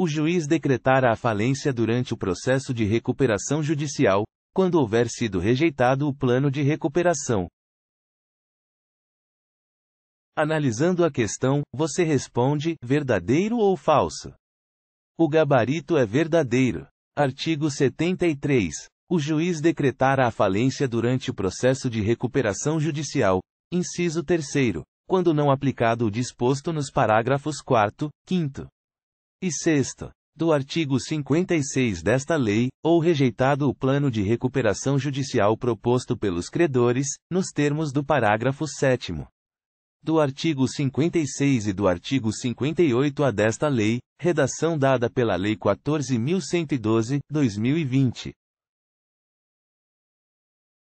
o juiz decretará a falência durante o processo de recuperação judicial, quando houver sido rejeitado o plano de recuperação. Analisando a questão, você responde: verdadeiro ou falso? O gabarito é verdadeiro. Artigo 73. O juiz decretará a falência durante o processo de recuperação judicial. Inciso 3. Quando não aplicado o disposto nos parágrafos 4, 5, e 6 do artigo 56 desta lei, ou rejeitado o plano de recuperação judicial proposto pelos credores, nos termos do parágrafo 7 do artigo 56 e do artigo 58 a desta lei, redação dada pela Lei 14.112, 2020,